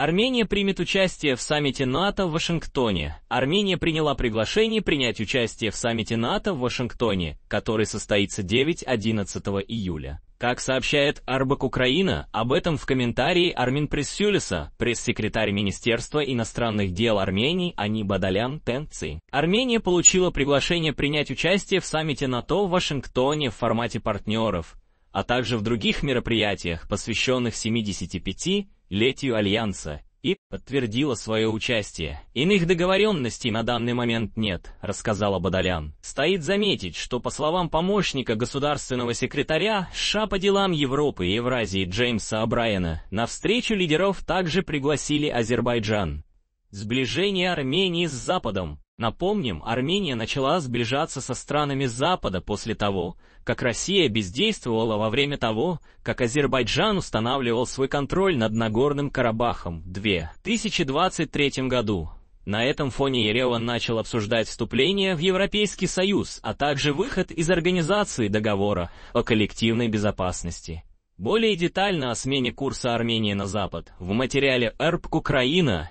Армения примет участие в саммите НАТО в Вашингтоне. Армения приняла приглашение принять участие в саммите НАТО в Вашингтоне, который состоится 9-11 июля. Как сообщает Арбак Украина, об этом в комментарии Армин Прессюлиса, пресс-секретарь Министерства иностранных дел Армении Ани Бадалян Тенци. Армения получила приглашение принять участие в саммите НАТО в Вашингтоне в формате партнеров, а также в других мероприятиях, посвященных 75 летию Альянса и подтвердила свое участие. «Иных договоренностей на данный момент нет», — рассказала Бадалян. Стоит заметить, что, по словам помощника государственного секретаря США по делам Европы и Евразии Джеймса О'Брайена, на встречу лидеров также пригласили Азербайджан. Сближение Армении с Западом Напомним, Армения начала сближаться со странами Запада после того, как Россия бездействовала во время того, как Азербайджан устанавливал свой контроль над Нагорным Карабахом в 2023 году. На этом фоне Ереван начал обсуждать вступление в Европейский Союз, а также выход из организации договора о коллективной безопасности. Более детально о смене курса Армении на Запад в материале «ЭРБ Украина»